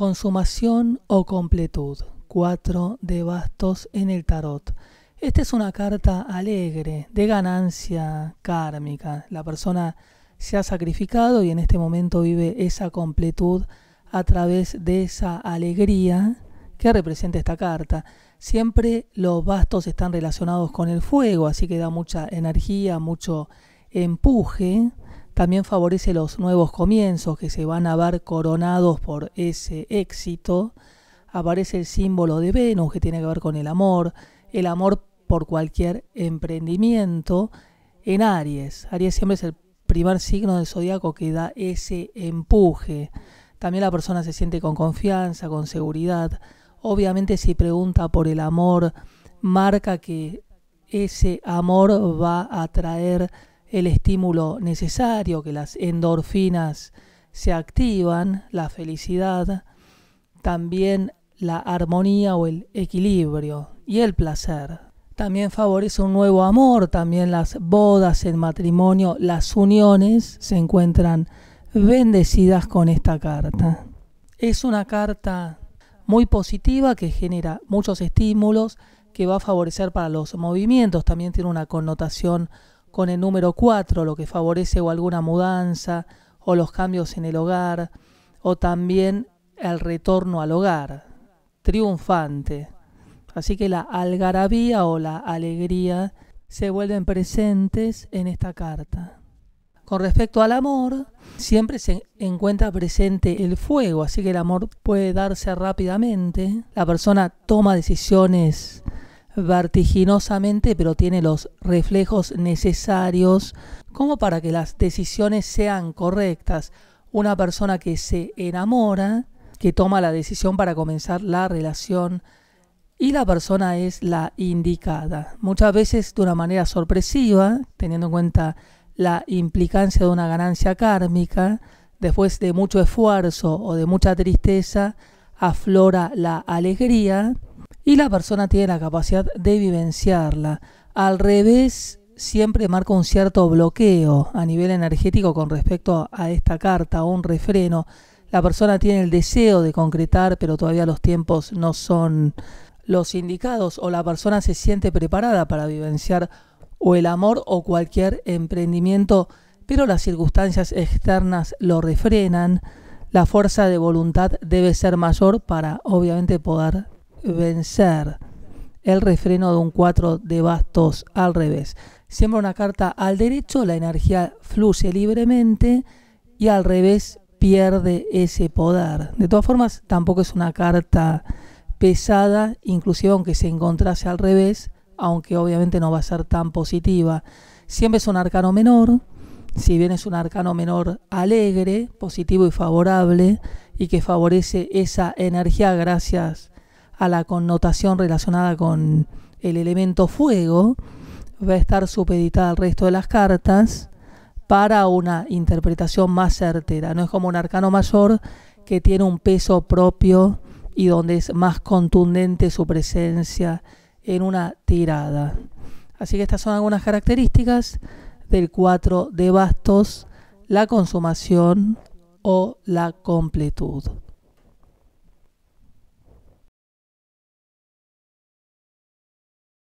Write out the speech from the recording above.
Consumación o completud. Cuatro de bastos en el tarot. Esta es una carta alegre, de ganancia kármica. La persona se ha sacrificado y en este momento vive esa completud a través de esa alegría que representa esta carta. Siempre los bastos están relacionados con el fuego, así que da mucha energía, mucho empuje también favorece los nuevos comienzos que se van a ver coronados por ese éxito. Aparece el símbolo de Venus que tiene que ver con el amor, el amor por cualquier emprendimiento en Aries. Aries siempre es el primer signo del zodiaco que da ese empuje. También la persona se siente con confianza, con seguridad. Obviamente si pregunta por el amor, marca que ese amor va a traer el estímulo necesario, que las endorfinas se activan, la felicidad, también la armonía o el equilibrio y el placer. También favorece un nuevo amor, también las bodas, el matrimonio, las uniones se encuentran bendecidas con esta carta. Es una carta muy positiva que genera muchos estímulos, que va a favorecer para los movimientos, también tiene una connotación con el número 4, lo que favorece o alguna mudanza o los cambios en el hogar, o también el retorno al hogar, triunfante. Así que la algarabía o la alegría se vuelven presentes en esta carta. Con respecto al amor, siempre se encuentra presente el fuego, así que el amor puede darse rápidamente. La persona toma decisiones vertiginosamente, pero tiene los reflejos necesarios como para que las decisiones sean correctas. Una persona que se enamora, que toma la decisión para comenzar la relación y la persona es la indicada. Muchas veces de una manera sorpresiva, teniendo en cuenta la implicancia de una ganancia kármica, después de mucho esfuerzo o de mucha tristeza, aflora la alegría y la persona tiene la capacidad de vivenciarla. Al revés, siempre marca un cierto bloqueo a nivel energético con respecto a esta carta o un refreno. La persona tiene el deseo de concretar, pero todavía los tiempos no son los indicados o la persona se siente preparada para vivenciar o el amor o cualquier emprendimiento, pero las circunstancias externas lo refrenan. La fuerza de voluntad debe ser mayor para obviamente poder vencer. El refreno de un 4 de bastos al revés. siempre una carta al derecho, la energía fluye libremente y al revés pierde ese poder. De todas formas, tampoco es una carta pesada, inclusive aunque se encontrase al revés, aunque obviamente no va a ser tan positiva. Siempre es un arcano menor, si bien es un arcano menor alegre, positivo y favorable, y que favorece esa energía gracias a la connotación relacionada con el elemento fuego, va a estar supeditada al resto de las cartas para una interpretación más certera. No es como un arcano mayor que tiene un peso propio y donde es más contundente su presencia en una tirada. Así que estas son algunas características del 4 de bastos, la consumación o la completud.